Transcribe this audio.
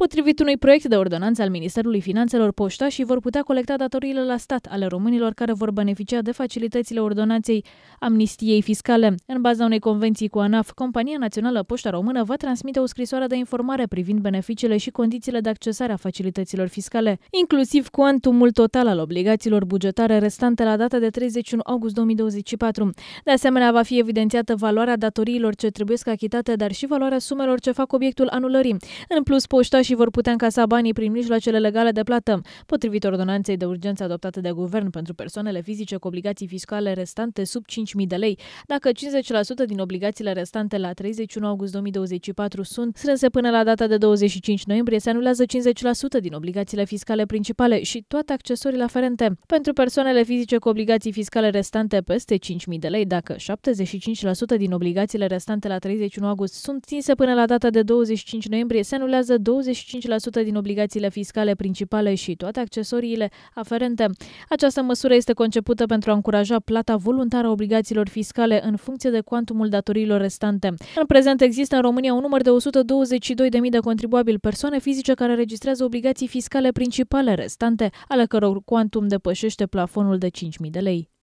Potrivit unui proiect de ordonanță al Ministerului Finanțelor, poștașii vor putea colecta datoriile la stat ale românilor care vor beneficia de facilitățile ordonanței amnistiei fiscale. În baza unei convenții cu ANAF, Compania Națională Poșta Română va transmite o scrisoare de informare privind beneficiile și condițiile de accesare a facilităților fiscale, inclusiv cuantumul total al obligațiilor bugetare restante la data de 31 august 2024. De asemenea, va fi evidențiată valoarea datoriilor ce trebuie achitate, dar și valoarea sumelor ce fac obiectul anulării. În plus, poștașii și vor putea încasa banii prin mijloacele legale de plată, potrivit ordonanței de urgență adoptată de guvern pentru persoanele fizice cu obligații fiscale restante sub 5.000 de lei, dacă 50% din obligațiile restante la 31 august 2024 sunt strânse până la data de 25 noiembrie, se anulează 50% din obligațiile fiscale principale și toate accesoriile aferente. Pentru persoanele fizice cu obligații fiscale restante peste 5.000 de lei, dacă 75% din obligațiile restante la 31 august sunt ținse până la data de 25 noiembrie, se anulează 20 din obligațiile fiscale principale și toate accesoriile aferente. Această măsură este concepută pentru a încuraja plata voluntară a obligațiilor fiscale în funcție de cuantumul datoriilor restante. În prezent există în România un număr de 122.000 de contribuabili persoane fizice care registrează obligații fiscale principale restante, ale căror cuantum depășește plafonul de 5.000 de lei.